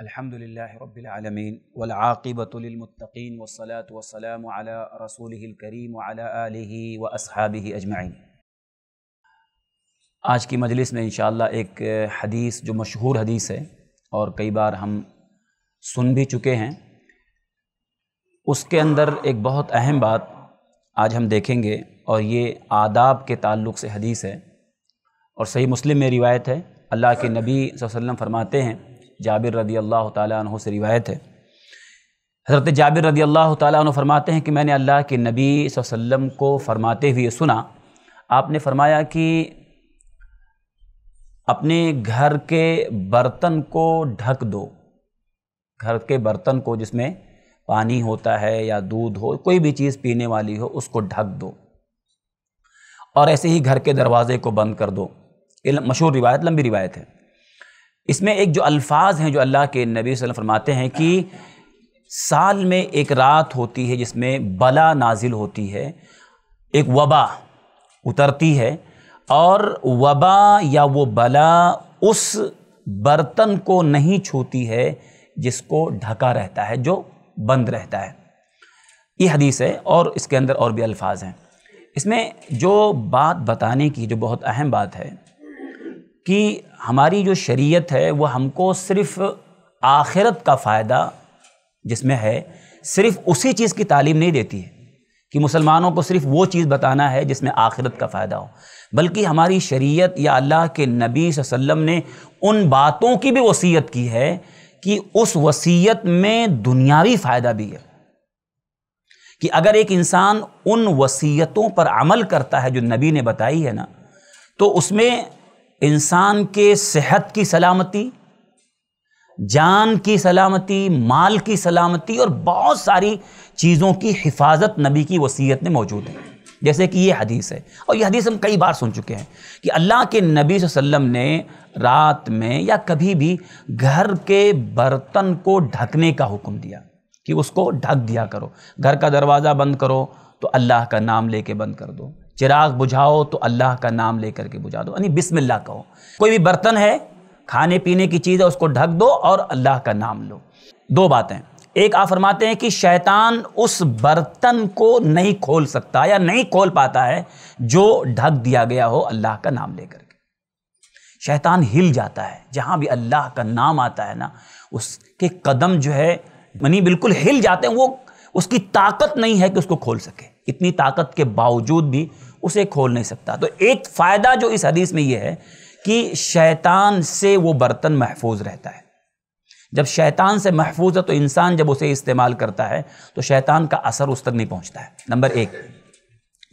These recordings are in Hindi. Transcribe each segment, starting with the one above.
अल्हम्दुलिल्लाह रब्बिल आलमीन वल आक़िबतु लिल मुत्तक़ीन वस्सलातु वस्सलामु अला रसूलिहिल करीम व अला आलिहि आज की मजलिस में इंशाल्लाह एक हदीस जो मशहूर हदीस है और कई बार हम सुन भी चुके हैं उसके अंदर एक बहुत अहम बात आज हम देखेंगे और ये आदाब के ताल्लुक से हदीस है और सही मुस्लिम में रिवायत है अल्लाह के नबी वसल्लम फरमाते हैं जाबिर रदी अल्लाह तु से रिवायत है हज़रत जाबिर रदी अल्लाह तु फरमाते हैं कि मैंने अल्लाह के नबी वसम को फरमाते हुए सुना आपने फरमाया कि अपने घर के बर्तन को ढक दो घर के बर्तन को जिसमें पानी होता है या दूध हो कोई भी चीज़ पीने वाली हो उसको ढक दो और ऐसे ही घर के दरवाज़े को बंद कर दो ये मशहूर रिवायत लंबी रिवायत है इसमें एक जो अल्फाज हैं जो अल्लाह के नबी वसल्लम फरमाते हैं कि साल में एक रात होती है जिसमें बला नाजिल होती है एक वबा उतरती है और वबा या वो बला उस बर्तन को नहीं छूती है जिसको ढका रहता है जो बंद रहता है ये हदीस है और इसके अंदर और भी अल्फाज हैं इसमें जो बात बताने की जो बहुत अहम बात है कि हमारी जो शरीयत है वो हमको सिर्फ़ आखिरत का फ़ायदा जिसमें है सिर्फ उसी चीज़ की तालीम नहीं देती है कि मुसलमानों को सिर्फ वो चीज़ बताना है जिसमें आखिरत का फ़ायदा हो बल्कि हमारी शरीयत या अल्लाह के नबी वसल्लम ने उन बातों की भी वसीयत की है कि उस वसीयत में दुनियावी फ़ायदा भी है कि अगर एक इंसान उन वसीयतों पर अमल करता है जो नबी ने बताई है ना तो उसमें इंसान के सेहत की सलामती जान की सलामती माल की सलामती और बहुत सारी चीज़ों की हिफाजत नबी की वसीयत में मौजूद है जैसे कि ये हदीस है और ये हदीस हम कई बार सुन चुके हैं कि अल्लाह के नबी वसल्लम ने रात में या कभी भी घर के बर्तन को ढकने का हुक्म दिया कि उसको ढक दिया करो घर का दरवाज़ा बंद करो तो अल्लाह का नाम लेके बंद कर दो चिराग बुझाओ तो अल्लाह का नाम लेकर के बुझा दो यानी बिस्मिल्लाह कहो कोई भी बर्तन है खाने पीने की चीज़ है उसको ढक दो और अल्लाह का नाम लो दो बातें एक आप फरमाते हैं कि शैतान उस बर्तन को नहीं खोल सकता या नहीं खोल पाता है जो ढक दिया गया हो अल्लाह का नाम लेकर के शैतान हिल जाता है जहाँ भी अल्लाह का नाम आता है ना उसके कदम जो है मनी बिल्कुल हिल जाते हैं वो उसकी ताकत नहीं है कि उसको खोल सके इतनी ताकत के बावजूद भी उसे खोल नहीं सकता तो एक फ़ायदा जो इस हदीस में यह है कि शैतान से वो बर्तन महफूज रहता है जब शैतान से महफूज है तो इंसान जब उसे इस्तेमाल करता है तो शैतान का असर उस तक नहीं पहुंचता है नंबर एक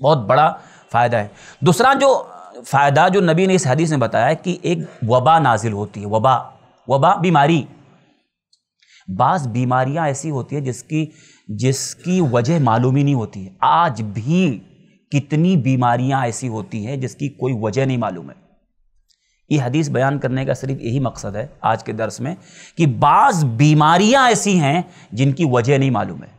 बहुत बड़ा फ़ायदा है दूसरा जो फ़ायदा जो नबी ने इस हदीस में बताया कि एक वबा नाजिल होती है वबा वबा बीमारी बास बीमारियां ऐसी होती है जिसकी जिसकी वजह मालूम ही नहीं होती आज भी कितनी बीमारियां ऐसी होती हैं जिसकी कोई वजह नहीं मालूम है ये हदीस बयान करने का सिर्फ यही मकसद है आज के दर्स में कि बाज़ बीमारियां ऐसी हैं जिनकी वजह नहीं मालूम है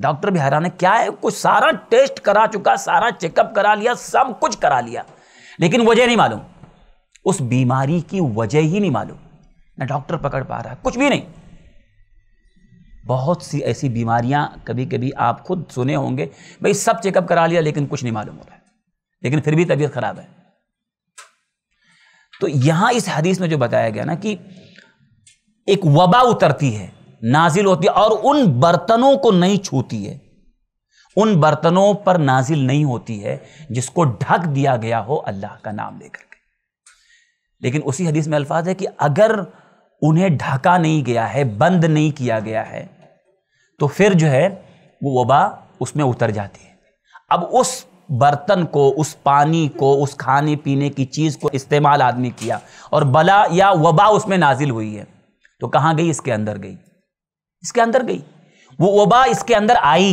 डॉक्टर भी हैरान है क्या है कुछ सारा टेस्ट करा चुका सारा चेकअप करा लिया सब कुछ करा लिया लेकिन वजह नहीं मालूम उस बीमारी की वजह ही नहीं मालूम ना डॉक्टर पकड़ पा रहा है कुछ भी नहीं बहुत सी ऐसी बीमारियां कभी कभी आप खुद सुने होंगे भाई सब चेकअप करा लिया लेकिन कुछ नहीं मालूम हो रहा है लेकिन फिर भी तबीयत ख़राब है तो यहां इस हदीस में जो बताया गया ना कि एक वबा उतरती है नाजिल होती है और उन बर्तनों को नहीं छूती है उन बर्तनों पर नाजिल नहीं होती है जिसको ढक दिया गया हो अल्लाह का नाम लेकर के लेकिन उसी हदीस में अल्फाज है कि अगर उन्हें ढका नहीं गया है बंद नहीं किया गया है तो फिर जो है वो वबा उसमें उतर जाती है अब उस बर्तन को उस पानी को उस खाने पीने की चीज़ को इस्तेमाल आदमी किया और बला या वबा उसमें नाजिल हुई है तो कहाँ गई इसके अंदर गई इसके अंदर गई वो वबा इसके अंदर आई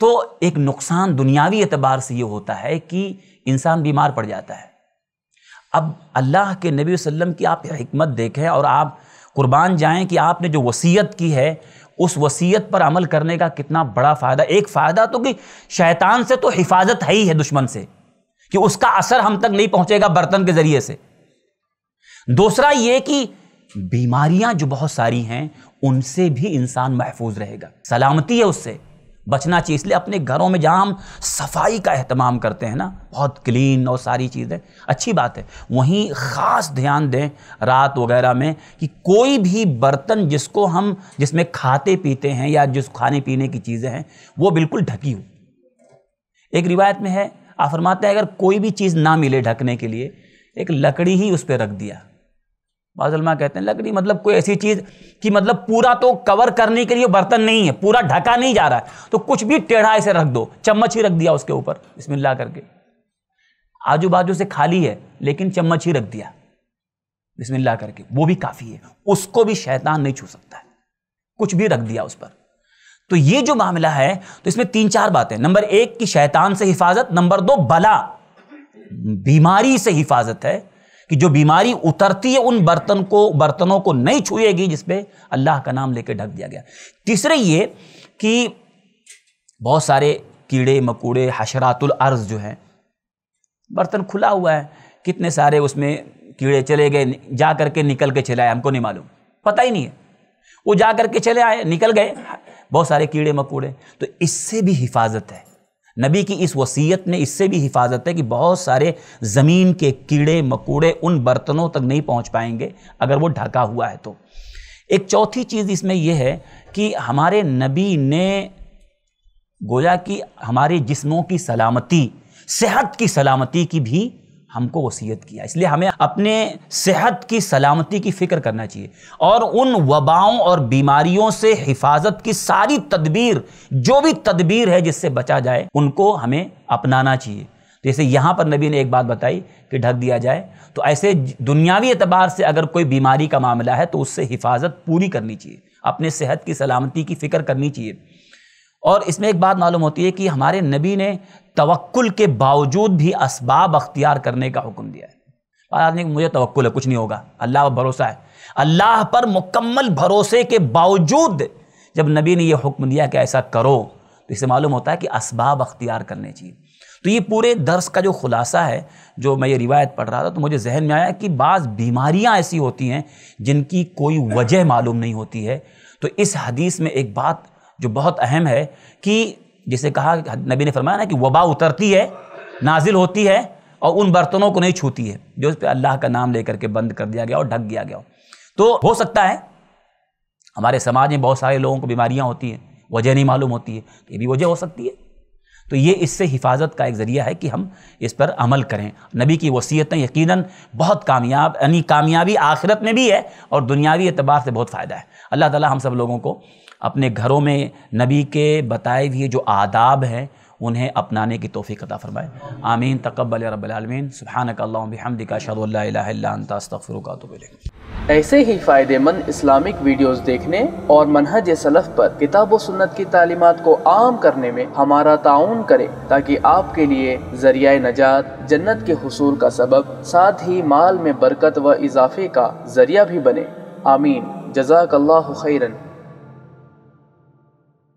तो एक नुकसान दुनियावी एतबार से ये होता है कि इंसान बीमार पड़ जाता है अब अल्लाह के नबी वसल्लम की आप हमत देखें और आप कुर्बान जाएं कि आपने जो वसीयत की है उस वसीयत पर अमल करने का कितना बड़ा फ़ायदा एक फ़ायदा तो कि शैतान से तो हिफाजत है ही है दुश्मन से कि उसका असर हम तक नहीं पहुंचेगा बर्तन के ज़रिए से दूसरा ये कि बीमारियां जो बहुत सारी हैं उनसे भी इंसान महफूज रहेगा सलामती है उससे बचना चाहिए इसलिए अपने घरों में जहाँ हम सफाई का अहतमाम करते हैं ना बहुत क्लीन और सारी चीज़ें अच्छी बात है वहीं ख़ास ध्यान दें रात वगैरह में कि कोई भी बर्तन जिसको हम जिसमें खाते पीते हैं या जिस खाने पीने की चीज़ें हैं वो बिल्कुल ढकी हो एक रिवायत में है आफरमाते हैं अगर कोई भी चीज़ ना मिले ढकने के लिए एक लकड़ी ही उस पर रख दिया बाजलमा कहते हैं लकड़ी मतलब कोई ऐसी चीज़ कि मतलब पूरा तो कवर करने के लिए बर्तन नहीं है पूरा ढका नहीं जा रहा है तो कुछ भी टेढ़ा ऐसे रख दो चम्मच ही रख दिया उसके ऊपर बिस्मिल्लाह करके आजू बाजू से खाली है लेकिन चम्मच ही रख दिया बिस्मिल्लाह करके वो भी काफ़ी है उसको भी शैतान नहीं छू सकता है कुछ भी रख दिया उस पर तो ये जो मामला है तो इसमें तीन चार बातें नंबर एक की शैतान से हिफाजत नंबर दो बला बीमारी से हिफाजत है कि जो बीमारी उतरती है उन बर्तन को बर्तनों को नहीं छुएगी जिसपे अल्लाह का नाम लेके ढक दिया गया तीसरे ये कि बहुत सारे कीड़े मकोड़े हशरातुल अर्ज जो हैं बर्तन खुला हुआ है कितने सारे उसमें कीड़े चले गए जा करके निकल के चले आए हमको नहीं मालूम पता ही नहीं है वो जा करके चले आए निकल गए बहुत सारे कीड़े मकोड़े तो इससे भी हिफाजत है नबी की इस वसीयत ने इससे भी हिफाजत है कि बहुत सारे ज़मीन के कीड़े मकोड़े उन बर्तनों तक नहीं पहुंच पाएंगे अगर वो ढका हुआ है तो एक चौथी चीज़ इसमें यह है कि हमारे नबी ने गोया कि हमारे जिस्मों की सलामती सेहत की सलामती की भी हमको वसीयत किया इसलिए हमें अपने सेहत की सलामती की फ़िक्र करना चाहिए और उन वबाओं और बीमारियों से हिफाजत की सारी तदबीर जो भी तदबीर है जिससे बचा जाए उनको हमें अपनाना चाहिए तो जैसे यहाँ पर नबी ने एक बात बताई कि ढक दिया जाए तो ऐसे दुनियावी एतबार से अगर कोई बीमारी का मामला है तो उससे हिफाजत पूरी करनी चाहिए अपने सेहत की सलामती की फ़िक्र करनी चाहिए और इसमें एक बात मालूम होती है कि हमारे नबी ने तवक्ल के बावजूद भी इसबाब अख्तियार करने का हुक्म दिया है आदमी मुझे तवक्ल है कुछ नहीं होगा अल्लाह पर भरोसा है अल्लाह पर मुकम्मल भरोसे के बावजूद जब नबी ने यह हुक्म दिया कि ऐसा करो तो इससे मालूम होता है कि इसबाब अख्तियार करने चाहिए तो ये पूरे दर्स का जो खुलासा है जो मैं ये रिवायत पढ़ रहा था तो मुझे जहन में आया कि बाज़ बीमारियाँ ऐसी होती हैं जिनकी कोई वजह मालूम नहीं होती है तो इस हदीस में एक बात जो बहुत अहम है कि जैसे कहा नबी ने फरमाया ना कि वबा उतरती है नाजिल होती है और उन बर्तनों को नहीं छूती है जो उस पर अल्लाह का नाम लेकर के बंद कर दिया गया और ढक दिया गया तो हो सकता है हमारे समाज में बहुत सारे लोगों को बीमारियाँ होती हैं वजह नहीं मालूम होती है तो ये भी वजह हो सकती है तो ये इससे हिफाजत का एक ज़रिया है कि हम इस पर अमल करें नबी की वसीयतें यकीनन बहुत कामयाब यानी कामयाबी आखिरत में भी है और दुनियावी एतबार से बहुत फ़ायदा है अल्लाह ताला हम सब लोगों को अपने घरों में नबी के बताए हुए जो आदाब हैं उन्हें अपनाने की तोफ़ी कदा फ़रमाए आमीन तकबल रबालमीन सुबहान का ऐसे ही फ़ायदेमंद इस्लामिक वीडियोस देखने और मनहज सलफ़ पर किताब सुन्नत की तालीमत को आम करने में हमारा ताउन करें ताकि आपके लिए ज़रिया नजात जन्नत के हसूल का सबब साथ ही माल में बरकत व इजाफे का ज़रिया भी बने आमीन जजाक खैरन